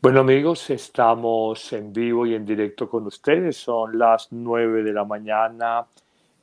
Bueno amigos, estamos en vivo y en directo con ustedes. Son las 9 de la mañana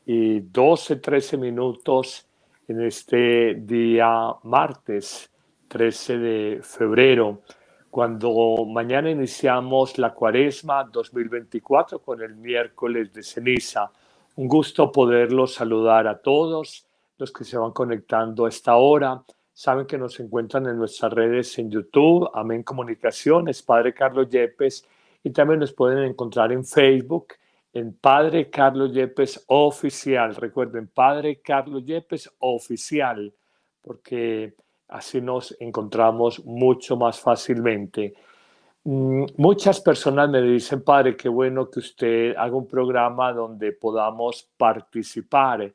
y 12, 13 minutos en este día martes 13 de febrero, cuando mañana iniciamos la cuaresma 2024 con el miércoles de ceniza. Un gusto poderlos saludar a todos los que se van conectando a esta hora Saben que nos encuentran en nuestras redes en YouTube, Amén Comunicaciones, Padre Carlos Yepes, y también nos pueden encontrar en Facebook, en Padre Carlos Yepes Oficial. Recuerden, Padre Carlos Yepes Oficial, porque así nos encontramos mucho más fácilmente. Mm, muchas personas me dicen, padre, qué bueno que usted haga un programa donde podamos participar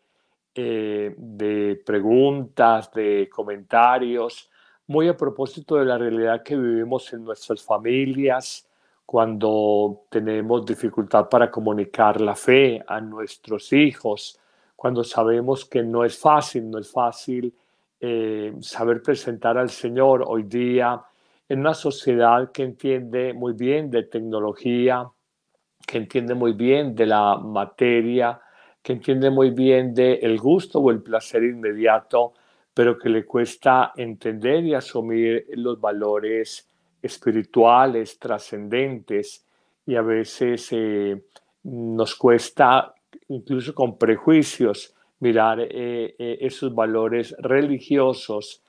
eh, de preguntas, de comentarios, muy a propósito de la realidad que vivimos en nuestras familias cuando tenemos dificultad para comunicar la fe a nuestros hijos, cuando sabemos que no es fácil, no es fácil eh, saber presentar al Señor hoy día en una sociedad que entiende muy bien de tecnología, que entiende muy bien de la materia, que entiende muy bien de el gusto o el placer inmediato, pero que le cuesta entender y asumir los valores espirituales, trascendentes, y a veces eh, nos cuesta, incluso con prejuicios, mirar eh, eh, esos valores religiosos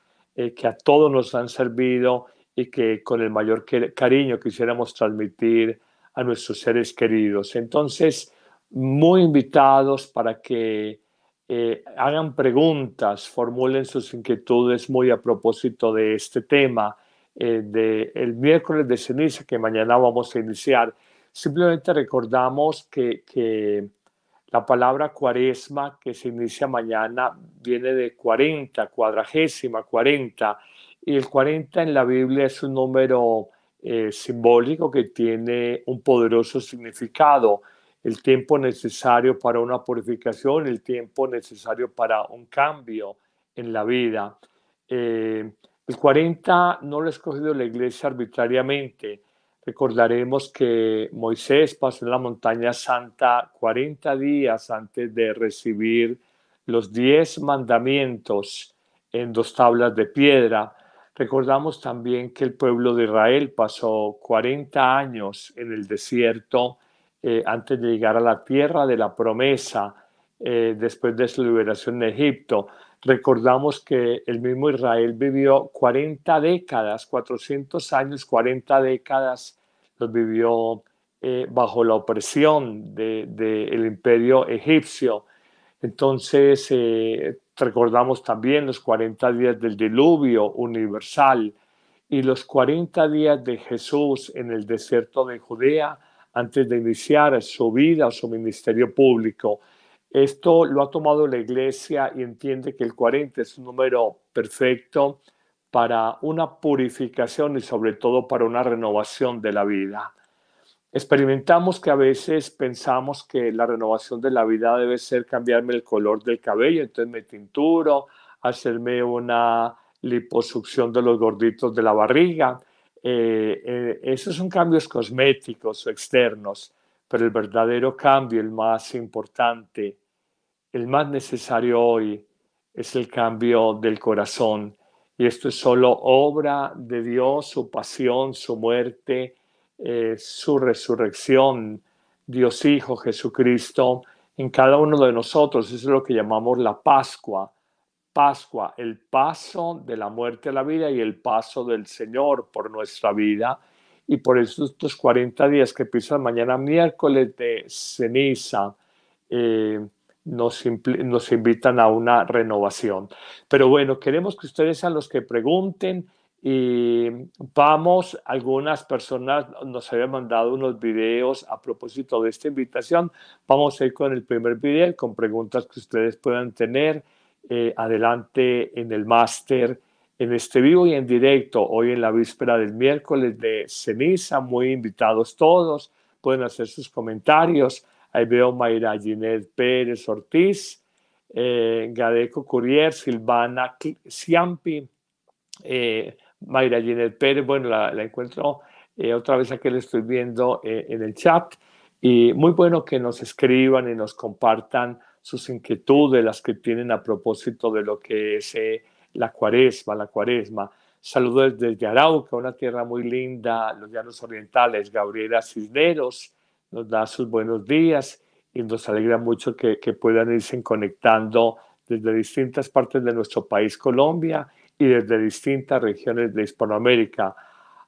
que a todos nos han servido y que con el mayor cariño quisiéramos transmitir a nuestros seres queridos. Entonces, muy invitados para que eh, hagan preguntas, formulen sus inquietudes muy a propósito de este tema eh, del miércoles de ceniza que mañana vamos a iniciar. Simplemente recordamos que, la palabra cuaresma que se inicia mañana viene de 40, cuadragésima, 40. Y el 40 en la Biblia es un número eh, simbólico que tiene un poderoso significado el tiempo necesario para una purificación, el tiempo necesario para un cambio en la vida. Eh, el 40 no lo ha escogido la iglesia arbitrariamente. Recordaremos que Moisés pasó en la montaña santa 40 días antes de recibir los 10 mandamientos en dos tablas de piedra. Recordamos también que el pueblo de Israel pasó 40 años en el desierto eh, antes de llegar a la tierra de la promesa, eh, después de su liberación de Egipto. Recordamos que el mismo Israel vivió 40 décadas, 400 años, 40 décadas los vivió eh, bajo la opresión del imperio egipcio. Entonces, recordamos también los 40 días del diluvio universal y los 40 días de Jesús en el desierto de Judea antes de iniciar su vida, o su ministerio público. Esto lo ha tomado la iglesia y entiende que el 40 es un número perfecto para una purificación y sobre todo para una renovación de la vida. Experimentamos que a veces pensamos que la renovación de la vida debe ser cambiarme el color del cabello, entonces me tinturo, hacerme una liposucción de los gorditos de la barriga, eh, eh, esos son cambios cosméticos o externos, pero el verdadero cambio, el más importante, el más necesario hoy, es el cambio del corazón. Y esto es solo obra de Dios, su pasión, su muerte, eh, su resurrección, Dios Hijo, Jesucristo, en cada uno de nosotros. Eso es lo que llamamos la Pascua Pascua, el paso de la muerte a la vida y el paso del Señor por nuestra vida. Y por eso estos 40 días que empiezan mañana miércoles de ceniza, eh, nos, nos invitan a una renovación. Pero bueno, queremos que ustedes sean los que pregunten y vamos, algunas personas nos habían mandado unos videos a propósito de esta invitación. Vamos a ir con el primer video, con preguntas que ustedes puedan tener. Eh, adelante en el máster, en este vivo y en directo, hoy en la víspera del miércoles de ceniza. Muy invitados todos, pueden hacer sus comentarios. Ahí veo Mayra Ginette Pérez Ortiz, eh, Gadeco Curier, Silvana Ciampi, eh, Mayra Ginette Pérez, bueno, la, encuentro otra vez aquí, la estoy viendo en el chat. Y muy bueno que nos escriban y nos compartan sus inquietudes, las que tienen a propósito de lo que es eh, la cuaresma, la cuaresma. Saludos desde Arauca, una tierra muy linda, los llanos orientales. Gabriela Cisneros nos da sus buenos días y nos alegra mucho que, que puedan irse conectando desde distintas partes de nuestro país, Colombia, y desde distintas regiones de Hispanoamérica.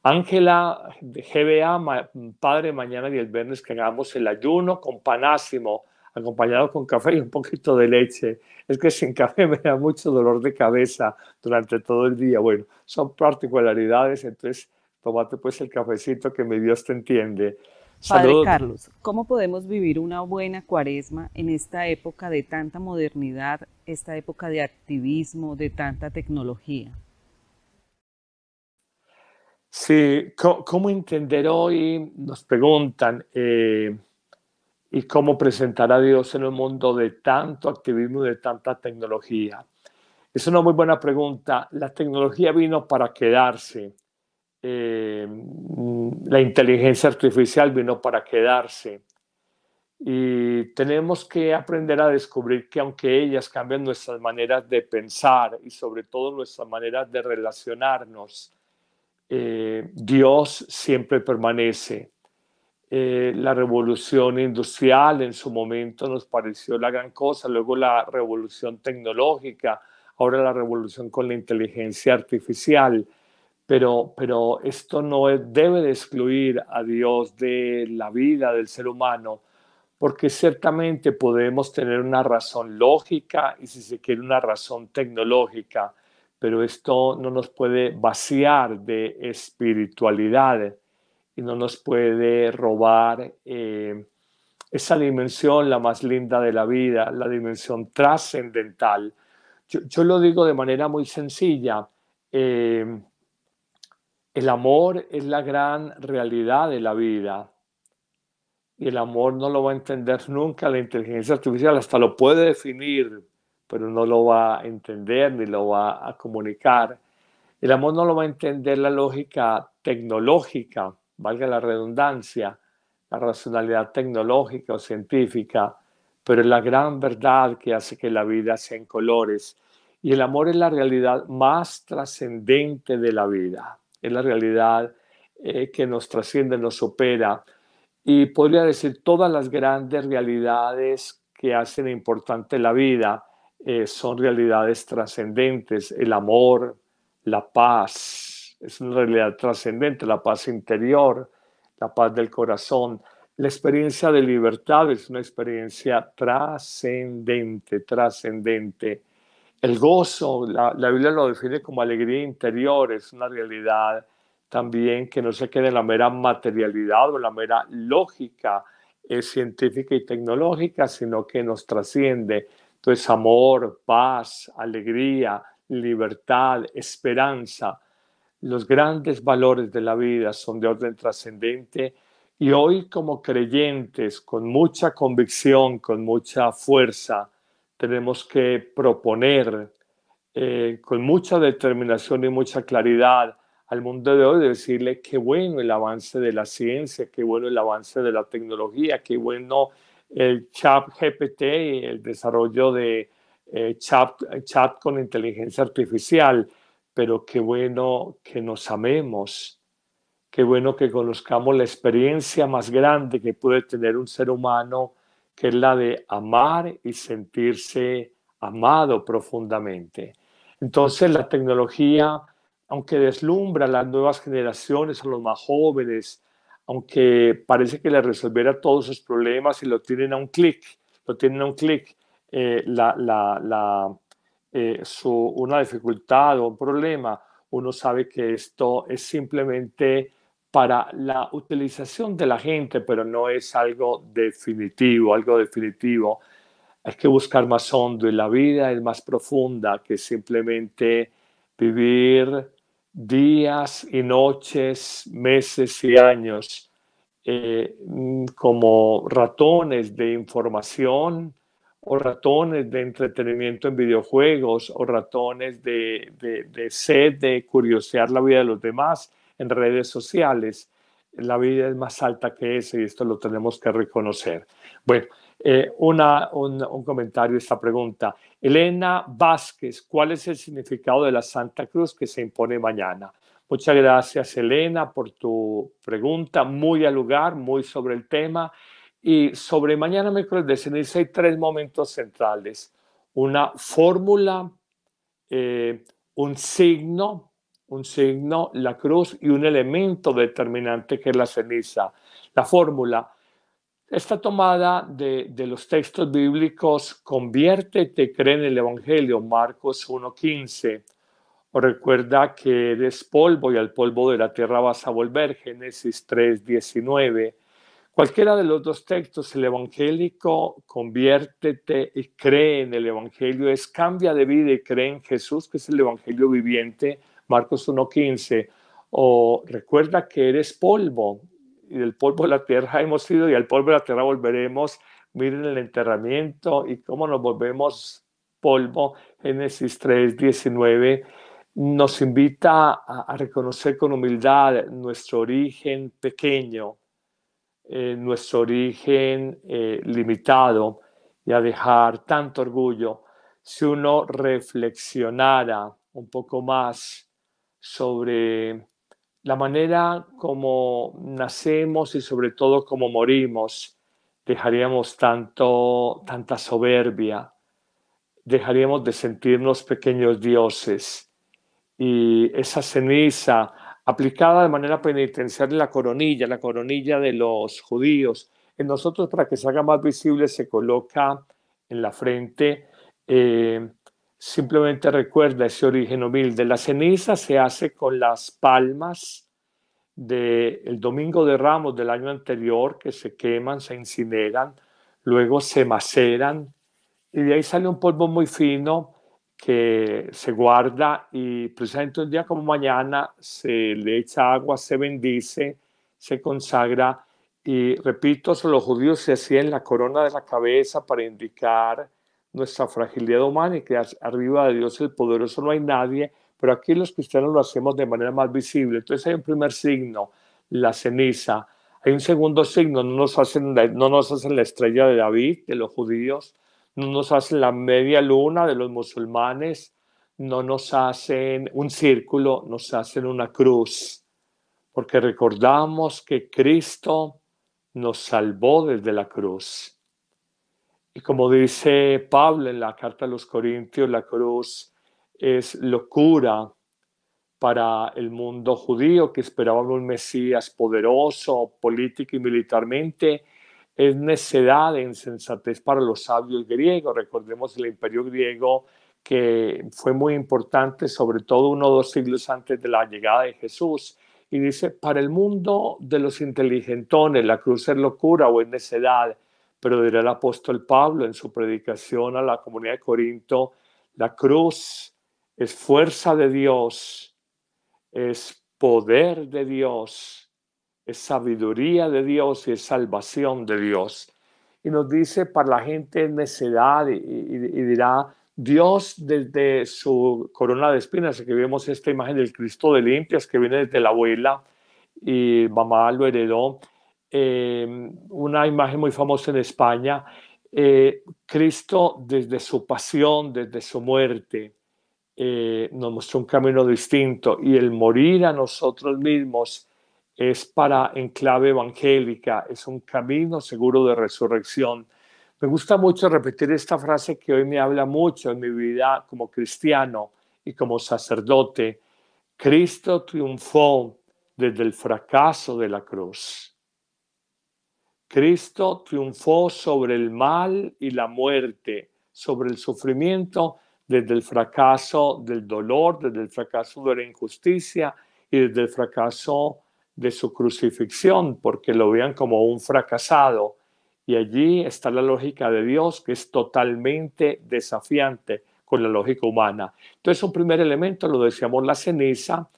Ángela, GBA, padre, mañana y el viernes que hagamos el ayuno con panásimo acompañado con café y un poquito de leche. Es que sin café me da mucho dolor de cabeza durante todo el día. Bueno, son particularidades, entonces tómate pues el cafecito que mi Dios te entiende. Padre Saludos. Carlos, ¿cómo podemos vivir una buena cuaresma en esta época de tanta modernidad, esta época de activismo, de tanta tecnología? Sí, ¿cómo, entender hoy? Nos preguntan. Eh, y cómo presentar a Dios en un mundo de tanto activismo y de tanta tecnología. Es una muy buena pregunta. La tecnología vino para quedarse. Eh, la inteligencia artificial vino para quedarse. Y tenemos que aprender a descubrir que aunque ellas cambian nuestras maneras de pensar y sobre todo nuestras maneras de relacionarnos, eh, Dios siempre permanece. Eh, la revolución industrial en su momento nos pareció la gran cosa, luego la revolución tecnológica, ahora la revolución con la inteligencia artificial, pero, pero esto no debe de excluir a Dios de la vida del ser humano, porque ciertamente podemos tener una razón lógica y si se quiere una razón tecnológica, pero esto no nos puede vaciar de espiritualidad y no nos puede robar eh, esa dimensión, la más linda de la vida, la dimensión trascendental. Yo, lo digo de manera muy sencilla. Eh, el amor es la gran realidad de la vida. Y el amor no lo va a entender nunca la inteligencia artificial, hasta lo puede definir, pero no lo va a entender ni lo va a comunicar. El amor no lo va a entender la lógica tecnológica valga la redundancia, la racionalidad tecnológica o científica, pero es la gran verdad que hace que la vida sea en colores. Y el amor es la realidad más trascendente de la vida, es la realidad eh, que nos trasciende, nos opera. Y podría decir, todas las grandes realidades que hacen importante la vida eh, son realidades trascendentes, el amor, la paz, es una realidad trascendente, la paz interior, la paz del corazón. La experiencia de libertad es una experiencia trascendente, trascendente. El gozo, la, la, Biblia lo define como alegría interior, es una realidad también que no se quede en la mera materialidad o en la mera lógica científica y tecnológica, sino que nos trasciende. Entonces, amor, paz, alegría, libertad, esperanza, los grandes valores de la vida son de orden trascendente y hoy como creyentes, con mucha convicción, con mucha fuerza, tenemos que proponer eh, con mucha determinación y mucha claridad al mundo de hoy, decirle qué bueno el avance de la ciencia, qué bueno el avance de la tecnología, qué bueno el chat GPT, el desarrollo de eh, chat con inteligencia artificial pero qué bueno que nos amemos, qué bueno que conozcamos la experiencia más grande que puede tener un ser humano, que es la de amar y sentirse amado profundamente. Entonces la tecnología, aunque deslumbra a las nuevas generaciones, a los más jóvenes, aunque parece que le resolverá todos sus problemas y lo tienen a un clic, lo tienen a un clic, eh, la, la, la eh, su una dificultad o un problema, uno sabe que esto es simplemente para la utilización de la gente, pero no es algo definitivo, algo definitivo. Hay que buscar más hondo y la vida es más profunda que simplemente vivir días y noches, meses y años eh, mm, como ratones de información, o ratones de entretenimiento en videojuegos, o ratones de, de, de, sed de curiosear la vida de los demás en redes sociales. La vida es más alta que eso y esto lo tenemos que reconocer. Bueno, eh, una, un, un, comentario esta pregunta. Elena Vázquez, ¿cuál es el significado de la Santa Cruz que se impone mañana? Muchas gracias, Elena, por tu pregunta, muy al lugar, muy sobre el tema. Y sobre mañana miércoles de ceniza hay tres momentos centrales. Una fórmula, eh, un signo, un signo, la cruz y un elemento determinante que es la ceniza. La fórmula está tomada de, los textos bíblicos Conviértete, cree en el Evangelio, Marcos 1.15. recuerda que eres polvo y al polvo de la tierra vas a volver, Génesis 3.19. Cualquiera de los dos textos, el evangélico, conviértete y eh, cree en el evangelio, es cambia de vida y cree en Jesús, que es el evangelio viviente, Marcos 1.15, o recuerda que eres polvo y del polvo de la tierra hemos sido y al polvo de la tierra volveremos, miren el enterramiento y cómo nos volvemos polvo, Génesis 3.19 nos invita a reconocer con humildad nuestro origen pequeño, eh, nuestro origen eh, limitado y a dejar tanto orgullo, si uno reflexionara un poco más sobre la manera como nacemos y sobre todo como morimos, dejaríamos tanto, tanta soberbia, dejaríamos de sentirnos pequeños dioses y esa ceniza aplicada de manera penitenciaria la coronilla, la coronilla de los judíos. En nosotros, para que se haga más visible, se coloca en la frente. Eh, simplemente recuerda ese origen humilde. La ceniza se hace con las palmas del domingo de ramos del año anterior, que se queman, se incineran, luego se maceran, y de ahí sale un polvo muy fino que se guarda y precisamente un día como mañana se le echa agua, se bendice, se consagra y repito, los judíos se hacían la corona de la cabeza para indicar nuestra fragilidad humana y que arriba de Dios el poderoso no hay nadie, pero aquí los cristianos lo hacemos de manera más visible. Entonces hay un primer signo, la ceniza. Hay un segundo signo, no nos hacen, no nos hacen la estrella de David, de los judíos, no nos hacen la media luna de los musulmanes, no nos hacen un círculo, nos hacen una cruz, porque recordamos que Cristo nos salvó desde la cruz. Y como dice Pablo en la carta a los Corintios, la cruz es locura para el mundo judío que esperaba un Mesías poderoso político y militarmente, es necedad e insensatez para los sabios griegos. Recordemos el imperio griego que fue muy importante, sobre todo uno o dos siglos antes de la llegada de Jesús. Y dice, para el mundo de los inteligentones, la cruz es locura o es necedad, pero dirá el apóstol Pablo en su predicación a la comunidad de Corinto, la cruz es fuerza de Dios, es poder de Dios es sabiduría de Dios y es salvación de Dios. Y nos dice, para la gente en necedad y, dirá, Dios desde su corona de espinas, que vemos esta imagen del Cristo de limpias que viene desde la abuela y mamá lo heredó, em, una imagen muy famosa en España, eh, Cristo desde su pasión, desde su muerte, eh, nos mostró un camino distinto y el morir a nosotros mismos es para enclave evangélica, es un camino seguro de resurrección. Me gusta mucho repetir esta frase que hoy me habla mucho en mi vida como cristiano y como sacerdote. Cristo triunfó desde el fracaso de la cruz. Cristo triunfó sobre el mal y la muerte, sobre el sufrimiento desde el fracaso del dolor, desde el fracaso de la injusticia y desde el fracaso de su crucifixión porque lo vean como un fracasado. Y allí está la lógica de Dios que es totalmente desafiante con la lógica humana. Entonces, un primer elemento, lo decíamos, la ceniza,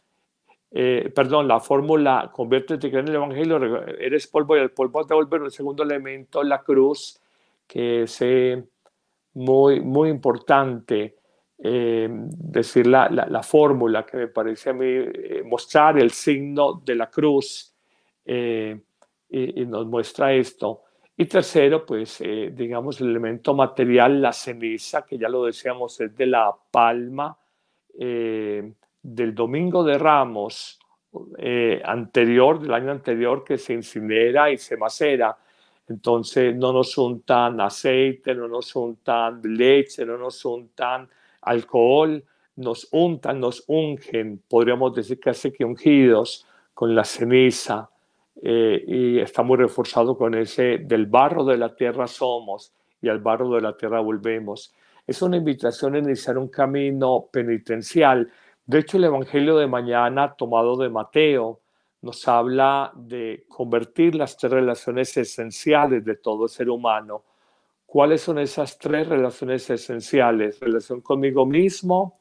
eh, perdón, la fórmula conviértete en el Evangelio, eres polvo y el polvo te volver. El segundo elemento, la cruz, que es eh, muy, muy importante eh, decir la, la, fórmula que me parece a mí eh, mostrar el signo de la cruz eh, y, y, nos muestra esto. Y tercero, pues digamos el elemento material, la ceniza, que ya lo decíamos, es de la palma del domingo de Ramos anterior, del año anterior, que se incinera y se macera. Entonces no nos untan aceite, no nos untan leche, no nos untan alcohol, nos untan, nos ungen, podríamos decir que hace que ungidos con la ceniza, eh, y estamos muy reforzado con ese del barro de la tierra somos y al barro de la tierra volvemos. Es una invitación a iniciar un camino penitencial. De hecho, el Evangelio de mañana, tomado de Mateo, nos habla de convertir las tres relaciones esenciales de todo ser humano cuáles son esas tres relaciones esenciales. Relación conmigo mismo,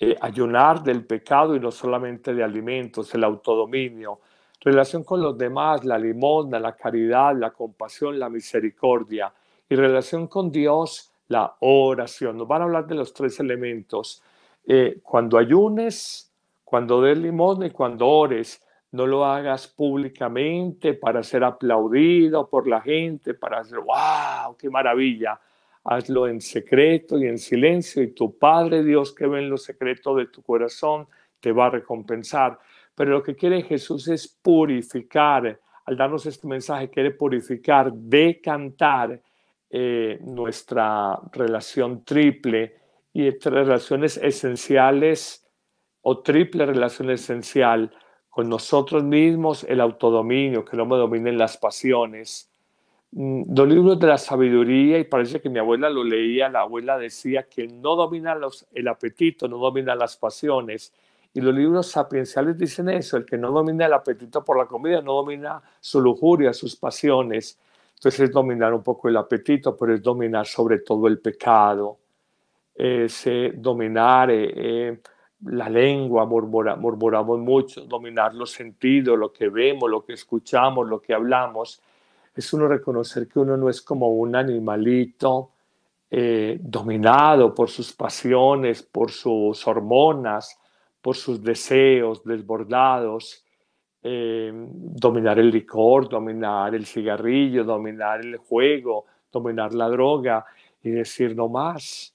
eh, ayunar del pecado y no solamente de alimentos, el autodominio. Relación con los demás, la limosna, la caridad, la compasión, la misericordia. Y relación con Dios, la oración. Nos van a hablar de los tres elementos. Eh, cuando ayunes, cuando des limosna y cuando ores no lo hagas públicamente para ser aplaudido por la gente, para hacer, wow, qué maravilla. Hazlo en secreto y en silencio y tu Padre Dios que ve en los secretos de tu corazón te va a recompensar. Pero lo que quiere Jesús es purificar, al darnos este mensaje, quiere purificar, decantar eh, nuestra relación triple y entre relaciones esenciales o triple relación esencial con nosotros mismos el autodominio, que no me dominen las pasiones. Mm, los libros de la sabiduría, y parece que mi abuela lo leía, la abuela decía que no domina el apetito, no domina las pasiones. Y los libros sapienciales dicen eso, el que no domina el apetito por la comida, no domina su lujuria, sus pasiones. Entonces es dominar un poco el apetito, pero es dominar sobre todo el pecado, es eh, dominar eh, eh, la lengua, murmuramos mucho, dominar los sentidos, lo que vemos, lo que escuchamos, lo que hablamos, es uno reconocer que uno no es como un animalito eh, dominado por sus pasiones, por sus hormonas, por sus deseos desbordados, eh, dominar el licor, dominar el cigarrillo, dominar el juego, dominar la droga y decir no más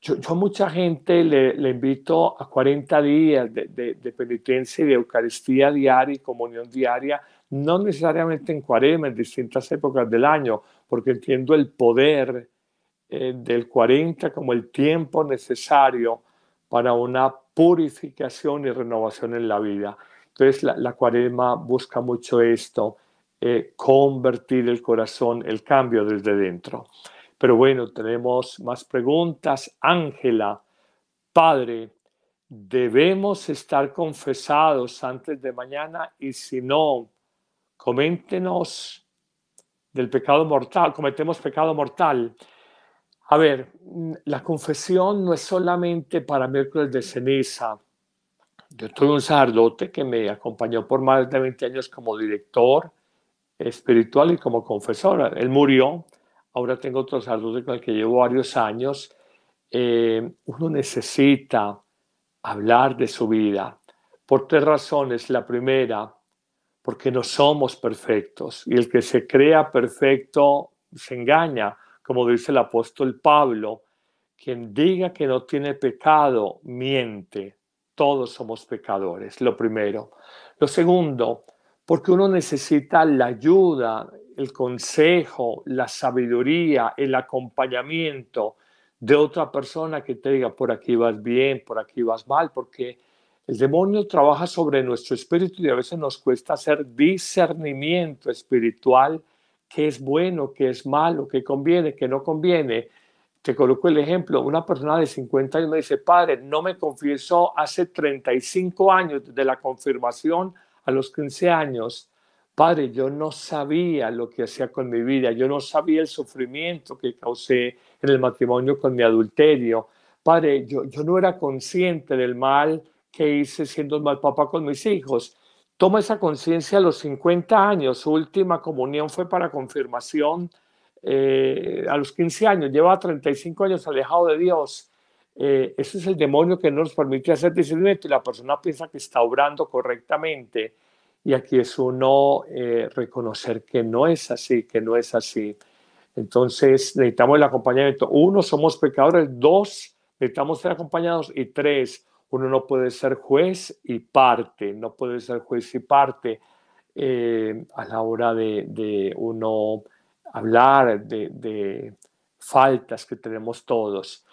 yo, mucha gente le, invito a 40 días de, penitencia y de Eucaristía diaria y comunión diaria, no necesariamente en cuarema, en distintas épocas del año, porque entiendo el poder eh, del 40 como el tiempo necesario para una purificación y renovación en la vida. Entonces la, cuarema busca mucho esto, eh, convertir el corazón, el cambio desde dentro. Pero bueno, tenemos más preguntas. Ángela, Padre, ¿debemos estar confesados antes de mañana? Y si no, coméntenos del pecado mortal, cometemos pecado mortal. A ver, la confesión no es solamente para miércoles de ceniza. Yo tuve un sacerdote que me acompañó por más de 20 años como director espiritual y como confesor. Él murió ahora tengo otro saludo con el que llevo varios años, eh, uno necesita hablar de su vida por tres razones. La primera, porque no somos perfectos y el que se crea perfecto se engaña, como dice el apóstol Pablo. Quien diga que no tiene pecado, miente. Todos somos pecadores, lo primero. Lo segundo, porque uno necesita la ayuda el consejo, la sabiduría, el acompañamiento de otra persona que te diga por aquí vas bien, por aquí vas mal, porque el demonio trabaja sobre nuestro espíritu y a veces nos cuesta hacer discernimiento espiritual, qué es bueno, qué es malo, qué conviene, qué no conviene. Te coloco el ejemplo, una persona de 50 años me dice, padre, no me confieso hace 35 años, de la confirmación a los 15 años, Padre, yo no sabía lo que hacía con mi vida, yo no sabía el sufrimiento que causé en el matrimonio con mi adulterio. Padre, yo, yo no era consciente del mal que hice siendo mal papá con mis hijos. Toma esa conciencia a los 50 años, su última comunión fue para confirmación eh, a los 15 años, lleva 35 años alejado de Dios. Eh, ese es el demonio que no nos permite hacer discernimiento y la persona piensa que está obrando correctamente y aquí es uno eh, reconocer que no es así, que no es así. Entonces necesitamos el acompañamiento. Uno, somos pecadores. Dos, necesitamos ser acompañados. Y tres, uno no puede ser juez y parte, no puede ser juez y parte eh, a la hora de, uno hablar de, faltas que tenemos todos.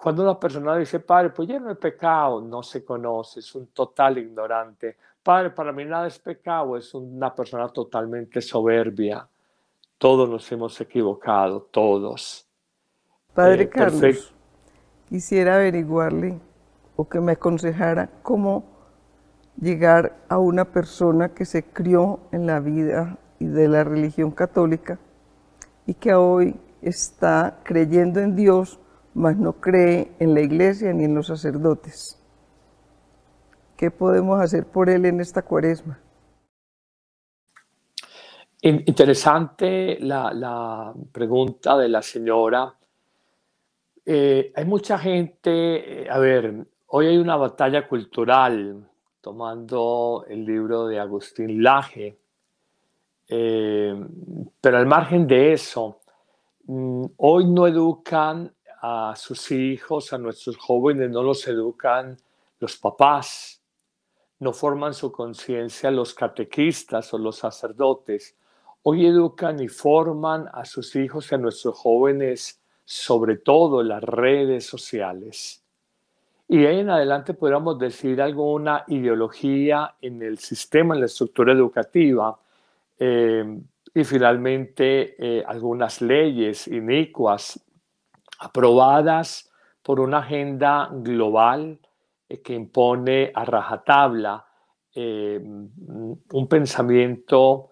Cuando una persona dice, padre, pues no he pecado, no se conoce, es un total ignorante, Padre, para mí nada es pecado, es una persona totalmente soberbia. Todos nos hemos equivocado, todos. Padre eh, Carlos, quisiera averiguarle o que me aconsejara cómo llegar a una persona que se crió en la vida y de la religión católica y que hoy está creyendo en Dios, mas no cree en la iglesia ni en los sacerdotes. ¿Qué podemos hacer por él en esta cuaresma? Interesante la, pregunta de la señora. Eh, hay mucha gente, eh, a ver, hoy hay una batalla cultural, tomando el libro de Agustín Laje, eh, pero al margen de eso, mm, hoy no educan a sus hijos, a nuestros jóvenes, no los educan los papás no forman su conciencia los catequistas o los sacerdotes. Hoy educan y forman a sus hijos y a nuestros jóvenes, sobre todo en las redes sociales. Y ahí en adelante podríamos decir alguna ideología en el sistema, en la estructura educativa, eh, y finalmente eh, algunas leyes inicuas aprobadas por una agenda global eh, que impone a rajatabla eh, un pensamiento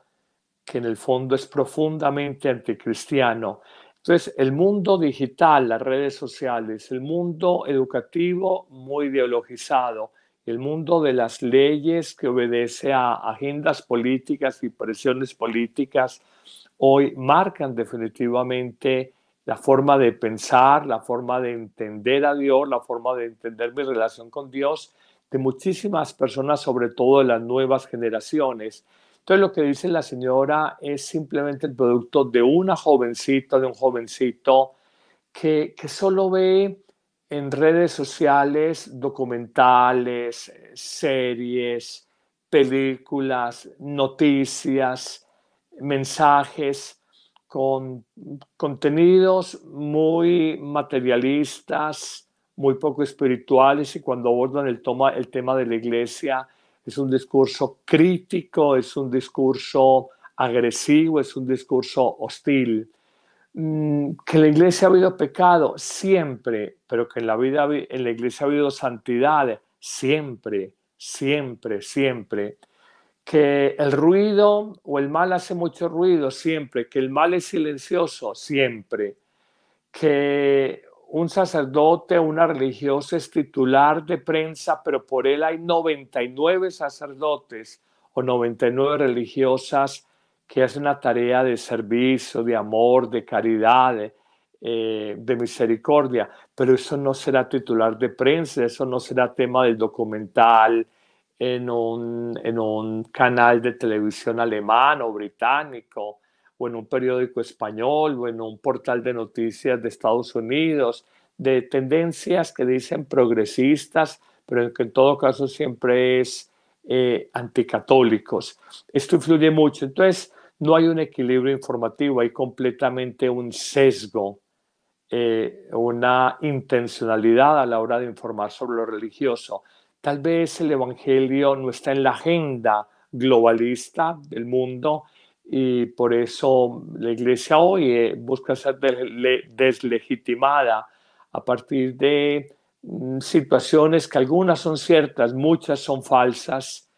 que en el fondo es profundamente anticristiano. Entonces, el mundo digital, las redes sociales, el mundo educativo muy ideologizado, el mundo de las leyes que obedece a agendas políticas y presiones políticas, hoy marcan definitivamente la forma de pensar, la forma de entender a Dios, la forma de entender mi relación con Dios de muchísimas personas, sobre todo de las nuevas generaciones. Entonces lo que dice la señora es simplemente el producto de una jovencita, de un jovencito que, que solo ve en redes sociales documentales, series, películas, noticias, mensajes con contenidos muy materialistas, muy poco espirituales y cuando abordan el, el tema de la iglesia es un discurso crítico, es un discurso agresivo, es un discurso hostil. Mm, que en la iglesia ha habido pecado siempre, pero que la, vida, en la iglesia ha habido santidad siempre, siempre, siempre que el ruido o el mal hace mucho ruido siempre, que el mal es silencioso siempre, que un sacerdote o una religiosa es titular de prensa, pero por él hay 99 sacerdotes o 99 religiosas que hacen una tarea de servicio, de amor, de caridad, de, eh, de misericordia, pero eso no será titular de prensa, eso no será tema del documental, en un, en un canal de televisión alemán o británico, o en un periódico español, o en un portal de noticias de Estados Unidos, de tendencias que dicen progresistas, pero que en todo caso siempre es eh, anticatólicos. Esto influye mucho. Entonces, no hay un equilibrio informativo, hay completamente un sesgo, eh, una intencionalidad a la hora de informar sobre lo religioso. Tal vez el Evangelio no está en la agenda globalista del mundo y por eso la Iglesia hoy eh, busca ser deslegitimada a partir de mm, situaciones que algunas son ciertas, muchas son falsas,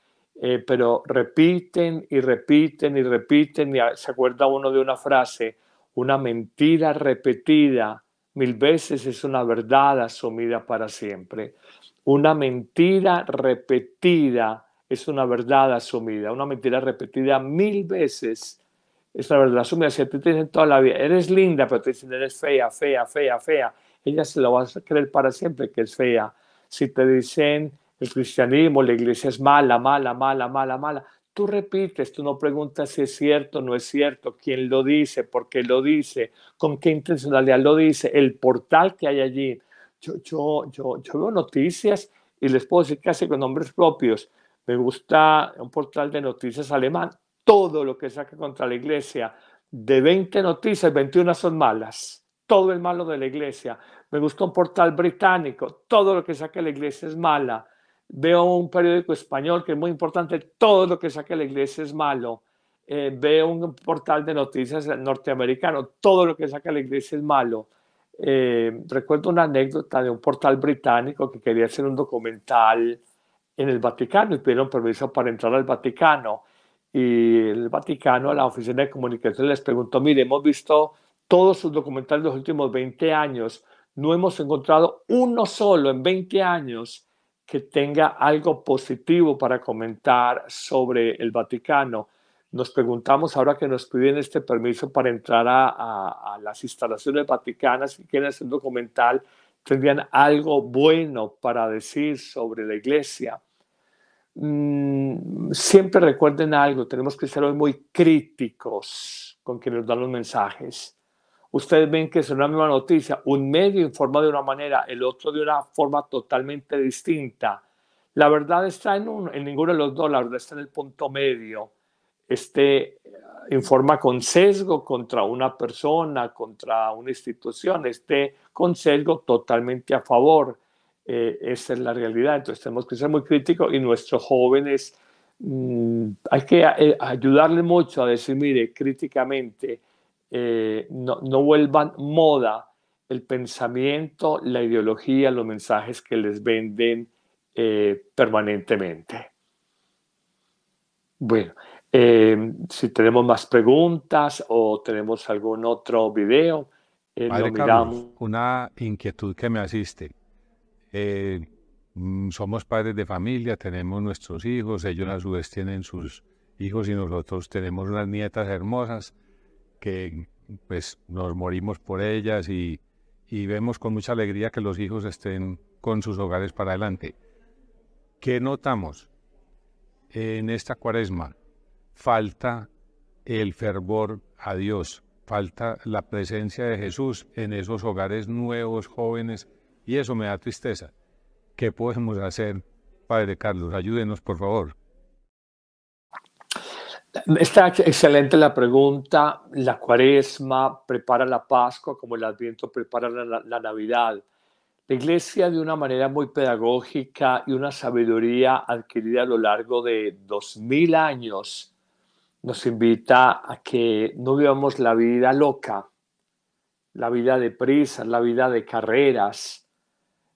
eh, pero repiten y repiten y repiten, y se acuerda uno de una frase, una mentira repetida mil veces es una verdad asumida para siempre. Una mentira repetida es una verdad asumida. Una mentira repetida mil veces es una verdad asumida. Si a ti te dicen toda la vida, eres linda, pero te dicen eres fea, fea, fea, fea, ella se lo va a creer para siempre que es fea. Si te dicen el cristianismo, la iglesia es mala, mala, mala, mala, mala, tú repites, tú no preguntas si es cierto, no es cierto, quién lo dice, por qué lo dice, con qué intencionalidad lo dice, el portal que hay allí yo, veo noticias y les puedo decir casi con nombres propios. Me gusta un portal de noticias alemán, todo lo que saque contra la iglesia. De 20 noticias, 21 son malas. Todo el malo de la iglesia. Me gusta un portal británico, todo lo que saque la iglesia es mala. Veo un periódico español que es muy importante, todo lo que saque la iglesia es malo. Eh, veo un portal de noticias norteamericano, todo lo que saca la iglesia es malo. Eh, recuerdo una anécdota de un portal británico que quería hacer un documental en el Vaticano y pidieron permiso para entrar al Vaticano. Y el Vaticano, a la Oficina de Comunicación, les preguntó, mire, hemos visto todos sus documentales de los últimos 20 años, no hemos encontrado uno solo en 20 años que tenga algo positivo para comentar sobre el Vaticano nos preguntamos ahora que nos piden este permiso para entrar a, las instalaciones vaticanas y quieren hacer un documental, tendrían algo bueno para decir sobre la iglesia. Mm, siempre recuerden algo, tenemos que ser hoy muy críticos con quienes nos dan los mensajes. Ustedes ven que es una misma noticia, un medio informa de una manera, el otro de una forma totalmente distinta. La verdad está en, en ninguno de los dólares está en el punto medio esté en forma con sesgo contra una persona, contra una institución, esté con sesgo totalmente a favor. Eh, esa es la realidad. Entonces tenemos que ser muy críticos y nuestros jóvenes mm, hay que eh, ayudarle mucho a decir, mire, críticamente, eh, no, no, vuelvan moda el pensamiento, la ideología, los mensajes que les venden permanentemente. Bueno, Em, si tenemos más preguntas o tenemos algún otro video, eh, lo miramos. una inquietud que me asiste. Eh, mm, somos padres de familia, tenemos nuestros hijos, ellos a su vez tienen sus hijos y nosotros tenemos unas nietas hermosas que pues nos morimos por ellas y, y vemos con mucha alegría que los hijos estén con sus hogares para adelante. ¿Qué notamos en esta cuaresma? falta el fervor a Dios, falta la presencia de Jesús en esos hogares nuevos, jóvenes, y eso me da tristeza. ¿Qué podemos hacer, Padre Carlos? Ayúdenos, por favor. Está excelente la pregunta. La cuaresma prepara la Pascua como el Adviento prepara la, Navidad. La iglesia de una manera muy pedagógica y una sabiduría adquirida a lo largo de dos mil años nos invita a que no vivamos la vida loca, la vida de prisas, la vida de carreras,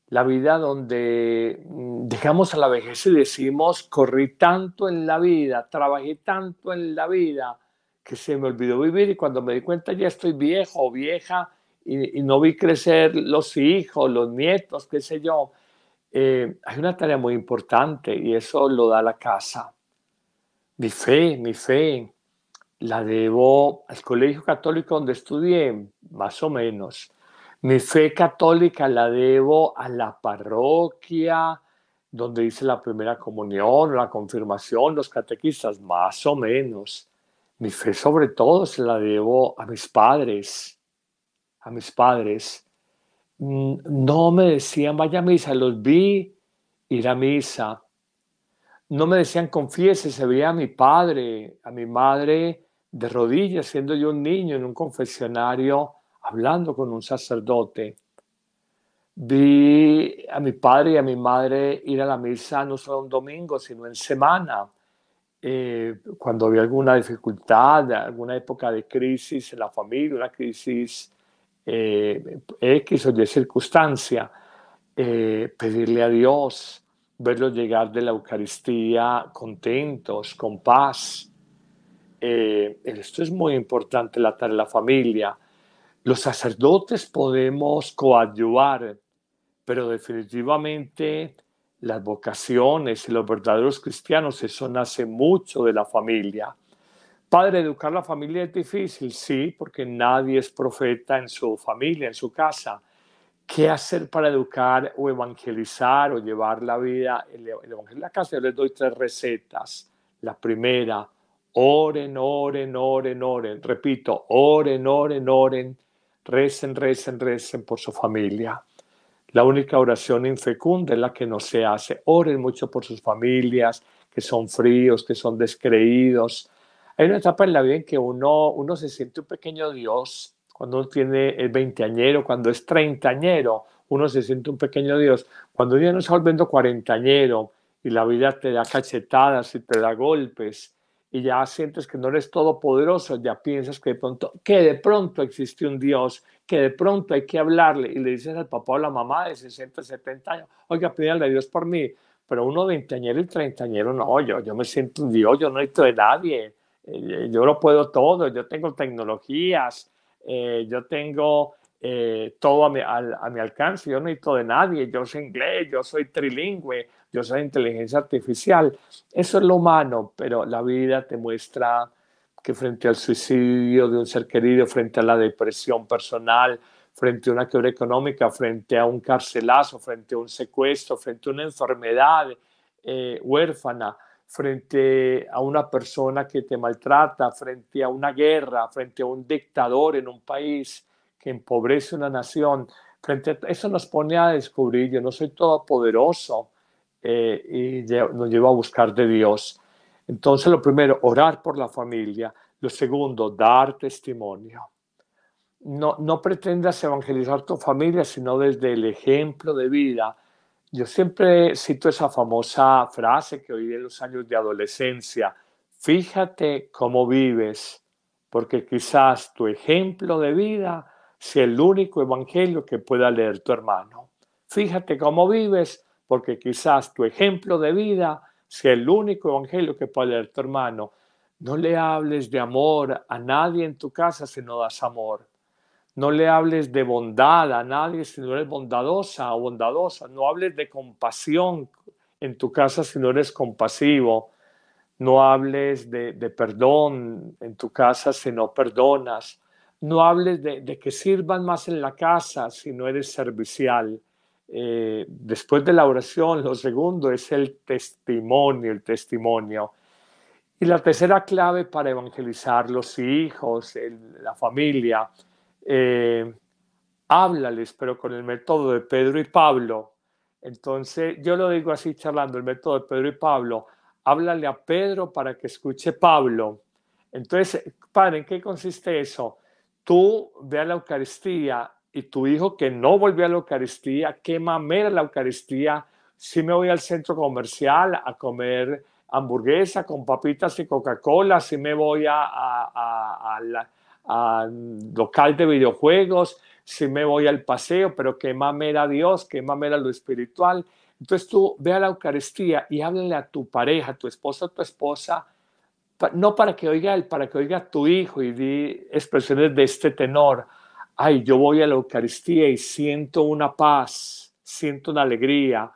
la vida donde mm, dejamos a la vejez y decimos, corrí tanto en la vida, trabajé tanto en la vida, que se me olvidó vivir y cuando me di cuenta ya estoy viejo o vieja y, no vi crecer los hijos, los nietos, qué sé yo. Eh, hay una tarea muy importante y eso lo da la casa. Mi fe, mi fe, la debo al colegio católico donde estudié, más o menos. Mi fe católica la debo a la parroquia donde hice la primera comunión, la confirmación, los catequistas, más o menos. Mi fe sobre todo se la debo a mis padres, a mis padres. Mm, no me decían vaya a misa, los vi ir a misa, no me decían confiese, se veía a mi padre, a mi madre de rodillas, siendo yo un niño en un confesionario, hablando con un sacerdote. Vi a mi padre y a mi madre ir a la misa no solo un domingo, sino en semana. Eh, cuando había alguna dificultad, alguna época de crisis en la familia, una crisis eh, X o Y circunstancia, eh, pedirle a Dios, verlos llegar de la Eucaristía contentos, con paz. Eh, esto es muy importante, la tarea de la familia. Los sacerdotes podemos coadyuvar, pero definitivamente las vocaciones y los verdaderos cristianos, eso nace mucho de la familia. Padre, educar la familia es difícil, sí, porque nadie es profeta en su familia, en su casa qué hacer para educar o evangelizar o llevar la vida, En evangelio la casa, yo les doy tres recetas. La primera, oren, oren, oren, oren. Repito, oren, oren, oren. Recen, recen, recen por su familia. La única oración infecunda es la que no se hace. Oren mucho por sus familias, que son fríos, que son descreídos. Hay una etapa en la vida en que uno, uno se siente un pequeño Dios cuando uno tiene el veinteañero, cuando es treintañero, uno se siente un pequeño Dios. Cuando uno está volviendo cuarentañero y la vida te da cachetadas y te da golpes y ya sientes que no eres todopoderoso, ya piensas que de pronto, que de pronto existe un Dios, que de pronto hay que hablarle y le dices al papá o la mamá de 60, 70 años, oiga, pídale a Dios por mí. Pero uno veinteañero y treintañero, no, yo, yo me siento un Dios, yo no hecho de nadie, eh, yo lo puedo todo, yo tengo tecnologías, eh, yo tengo eh, todo a mi, alcance, yo no necesito de nadie, yo soy inglés, yo soy trilingüe, yo soy inteligencia artificial. Eso es lo humano, pero la vida te muestra que frente al suicidio de un ser querido, frente a la depresión personal, frente a una quiebra económica, frente a un carcelazo, frente a un secuestro, frente a una enfermedad eh, huérfana, frente a una persona que te maltrata, frente a una guerra, frente a un dictador en un país que empobrece una nación. Frente eso nos pone a descubrir, yo no soy todopoderoso eh, y nos lleva a buscar de Dios. Entonces, lo primero, orar por la familia. Lo segundo, dar testimonio. no pretendas evangelizar tu familia, sino desde el ejemplo de vida yo siempre cito esa famosa frase que oí en los años de adolescencia, fíjate cómo vives, porque quizás tu ejemplo de vida sea el único evangelio que pueda leer tu hermano. Fíjate cómo vives, porque quizás tu ejemplo de vida sea el único evangelio que pueda leer tu hermano. No le hables de amor a nadie en tu casa si no das amor. No le hables de bondad a nadie si no eres bondadosa o bondadosa. No hables de compasión en tu casa si no eres compasivo. No hables de, perdón en tu casa si no perdonas. No hables de, que sirvan más en la casa si no eres servicial. Eh, después de la oración, lo segundo es el testimonio, el testimonio. Y la tercera clave para evangelizar los hijos, la familia, eh, háblales, pero con el método de Pedro y Pablo. Entonces, yo lo digo así charlando, el método de Pedro y Pablo, háblale a Pedro para que escuche Pablo. Entonces, padre, ¿en qué consiste eso? Tú ve a la Eucaristía y tu hijo que no volvió a la Eucaristía, qué mamera la Eucaristía, si me voy al centro comercial a comer hamburguesa con papitas y Coca-Cola, si me voy a, a la a local de videojuegos, si me voy al paseo, pero qué más Dios, qué más lo espiritual. Entonces tú ve a la Eucaristía y háblale a tu pareja, a tu esposa, a tu esposa, no para que oiga él, para que oiga a tu hijo y di expresiones de este tenor. Ay, yo voy a la Eucaristía y siento una paz, siento una alegría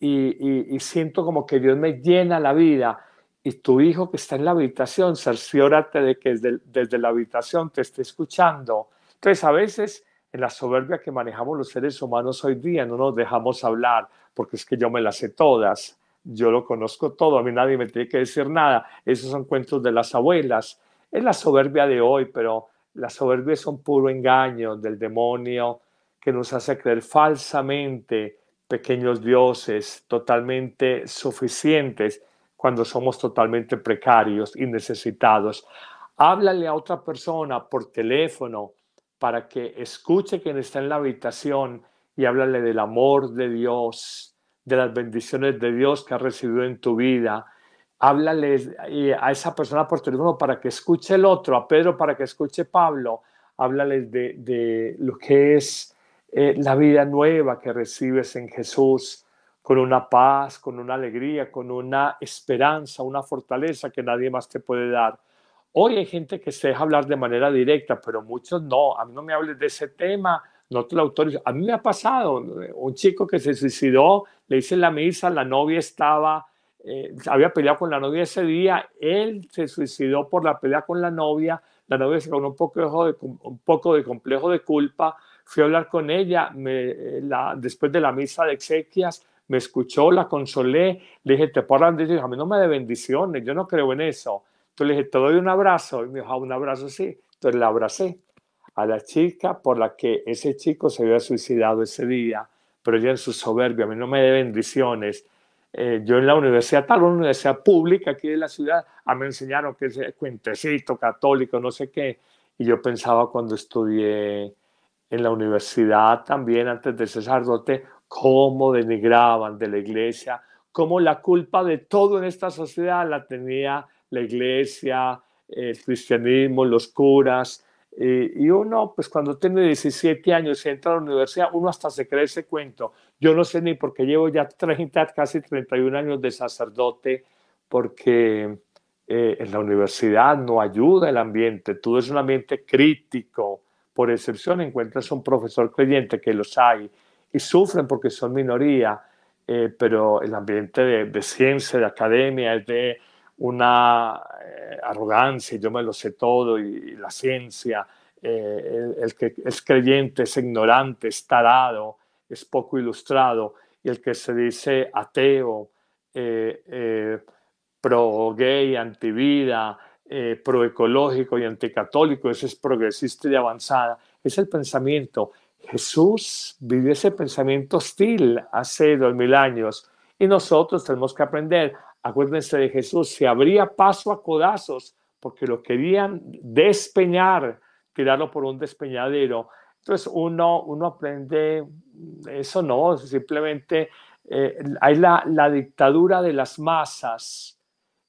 y siento como que Dios me llena la vida y tu hijo que está en la habitación, cerciórate de que desde, la habitación te esté escuchando. Entonces, a veces en la soberbia que manejamos los seres humanos hoy día no nos dejamos hablar porque es que yo me las sé todas, yo lo conozco todo, a mí nadie me tiene que decir nada. Esos son cuentos de las abuelas. Es la soberbia de hoy, pero la soberbia es un puro engaño del demonio que nos hace creer falsamente pequeños dioses totalmente suficientes cuando somos totalmente precarios y necesitados. Háblale a otra persona por teléfono para que escuche quien está en la habitación y háblale del amor de Dios, de las bendiciones de Dios que ha recibido en tu vida. Háblale a esa persona por teléfono para que escuche el otro, a Pedro para que escuche Pablo. Háblales de, lo que es eh, la vida nueva que recibes en Jesús con una paz, con una alegría, con una esperanza, una fortaleza que nadie más te puede dar. Hoy hay gente que se deja hablar de manera directa, pero muchos no. A mí no me hables de ese tema, no te lo autorizo. A mí me ha pasado, eh, un chico que se suicidó, le hice la misa, la novia estaba, eh, había peleado con la novia ese día, él se suicidó por la pelea con la novia, la novia se con un poco de, un poco de complejo de culpa, fui a hablar con ella me, eh, la, después de la misa de exequias, me escuchó, la consolé, le dije, te paran de a mí no me de bendiciones, yo no creo en eso. Entonces le dije, te doy un abrazo. Y me dijo, ah, un abrazo sí. Entonces la abracé a la chica por la que ese chico se había suicidado ese día, pero ella en su soberbia, a mí no me de bendiciones. Eh, yo en la universidad, tal una universidad pública aquí de la ciudad, a ah, mí me enseñaron que es cuentecito, católico, no sé qué. Y yo pensaba cuando estudié en la universidad también, antes de sacerdote, cómo denigraban de la iglesia, cómo la culpa de todo en esta sociedad la tenía la iglesia, el cristianismo, los curas. Y uno, pues cuando tiene 17 años y entra a la universidad, uno hasta se cree ese cuento. Yo no sé ni por qué llevo ya 30, casi 31 años de sacerdote, porque eh, en la universidad no ayuda el ambiente, todo es un ambiente crítico. Por excepción, encuentras un profesor creyente que los hay, y sufren porque son minoría, eh, pero el ambiente de, ciencia, de academia, es de una eh, arrogancia, yo me lo sé todo, y, la ciencia, eh, el, que es creyente, es ignorante, es tarado, es poco ilustrado, y el que se dice ateo, pro gay, antivida, pro-ecológico y anticatólico, ese es progresista y avanzada, es el pensamiento, Jesús vivió ese pensamiento hostil hace dos mil años y nosotros tenemos que aprender. Acuérdense de Jesús, se habría paso a codazos porque lo querían despeñar, tirarlo por un despeñadero. Entonces uno, uno aprende, eso no, simplemente eh, hay la, dictadura de las masas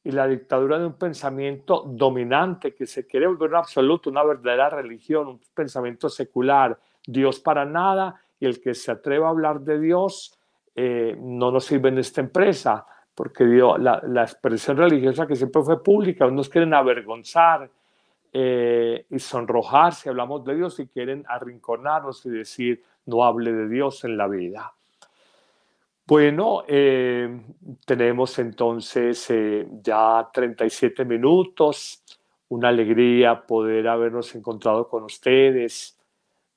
y la dictadura de un pensamiento dominante que se quiere volver un absoluto, una verdadera religión, un pensamiento secular Dios para nada, y el que se atreva a hablar de Dios eh, no nos sirve en esta empresa, porque la, expresión religiosa que siempre fue pública, nos quieren avergonzar eh, y sonrojar si hablamos de Dios y quieren arrinconarnos y decir no hable de Dios en la vida. Bueno, eh, tenemos entonces ya 37 minutos. Una alegría poder habernos encontrado con ustedes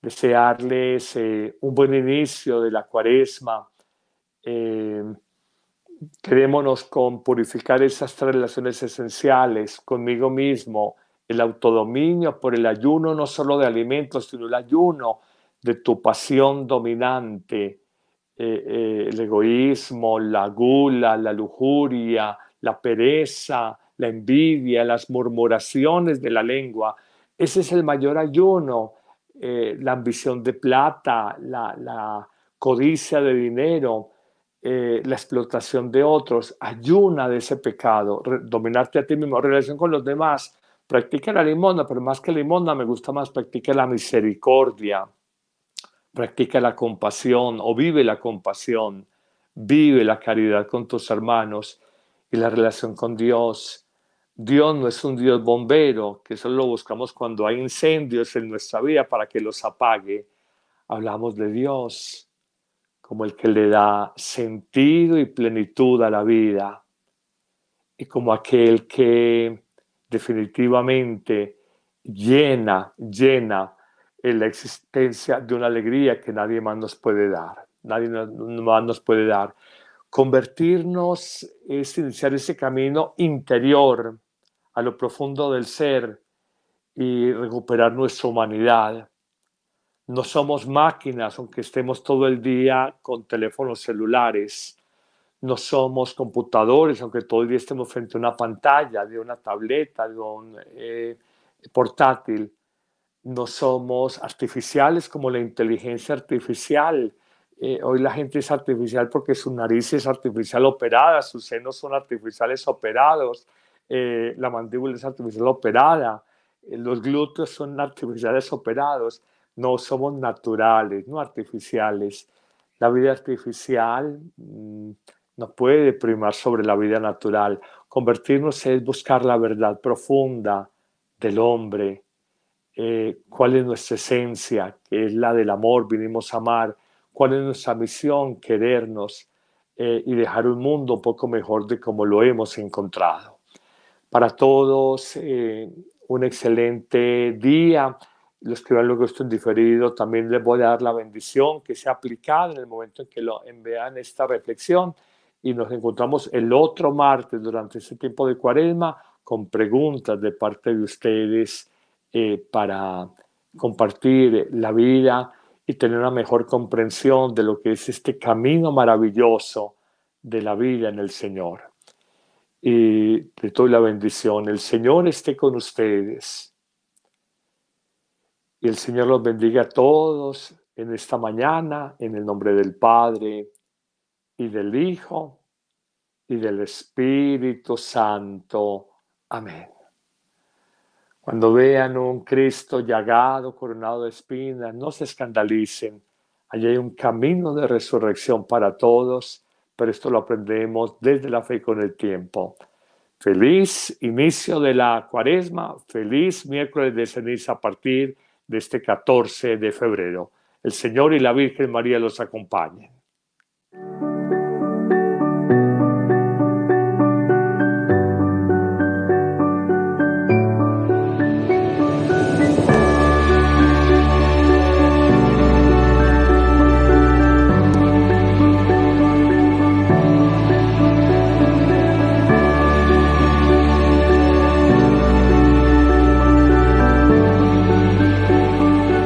desearles eh, un buen inicio de la cuaresma. Eh, quedémonos con purificar esas relaciones esenciales conmigo mismo, el autodominio por el ayuno no solo de alimentos, sino el ayuno de tu pasión dominante, eh, eh, el egoísmo, la gula, la lujuria, la pereza, la envidia, las murmuraciones de la lengua. Ese es el mayor ayuno eh, la ambición de plata, la, codicia de dinero, eh, la explotación de otros, ayuna de ese pecado, dominarte a ti mismo, relación con los demás, practica la limona, pero más que limona me gusta más, practica la misericordia, practica la compasión o vive la compasión, vive la caridad con tus hermanos y la relación con Dios Dios no es un Dios bombero, que solo lo buscamos cuando hay incendios en nuestra vida para que los apague. Hablamos de Dios como el que le da sentido y plenitud a la vida y como aquel que definitivamente llena, llena la existencia de una alegría que nadie más nos puede dar, nadie más nos puede dar. Convertirnos es iniciar ese camino interior a lo profundo del ser y recuperar nuestra humanidad. No somos máquinas, aunque estemos todo el día con teléfonos celulares. No somos computadores, aunque todo el día estemos frente a una pantalla, de una tableta, de un eh, portátil. No somos artificiales como la inteligencia artificial. Eh, hoy la gente es artificial porque su nariz es artificial operada, sus senos son artificiales operados, eh, la mandíbula es artificial operada, eh, los glúteos son artificiales operados, no somos naturales, no artificiales. La vida artificial nos mm, no puede primar sobre la vida natural. Convertirnos es buscar la verdad profunda del hombre, eh, cuál es nuestra esencia, que es la del amor, vinimos a amar, cuál es nuestra misión, querernos y dejar un mundo un poco mejor de como lo hemos encontrado. Para todos, eh, un excelente día. Los que vean luego esto en diferido, también les voy a dar la bendición que sea aplicada en el momento en que lo vean esta reflexión. Y nos encontramos el otro martes durante este tiempo de cuaresma con preguntas de parte de ustedes eh, para compartir la vida y tener una mejor comprensión de lo que es este camino maravilloso de la vida en el Señor y te doy la bendición. El Señor esté con ustedes. Y el Señor los bendiga a todos en esta mañana, en el nombre del Padre y del Hijo y del Espíritu Santo. Amén. Cuando vean un Cristo llagado, coronado de espinas, no se escandalicen. Allí hay un camino de resurrección para todos pero esto lo aprendemos desde la fe con el tiempo. Feliz inicio de la cuaresma, feliz miércoles de ceniza a partir de este 14 de febrero. El Señor y la Virgen María los acompañen.